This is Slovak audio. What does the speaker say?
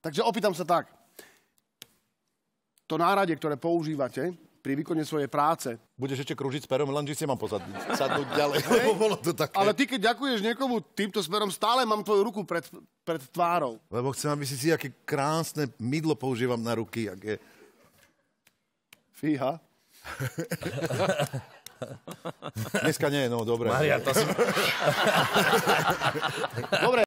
Takže opýtam sa tak. To nárade, ktoré používate pri výkone svojej práce... Budeš ešte krúžiť smerom, len si mám posadnúť ďalej, lebo bolo to také. Ale ty, keď ďakuješ niekomu týmto smerom, stále mám tvoju ruku pred, tvárou. Lebo chcem, aby si si, aké krásne mydlo používam na ruky, ak je... Fíha. Dneska nie, no dobre. Maria, to si...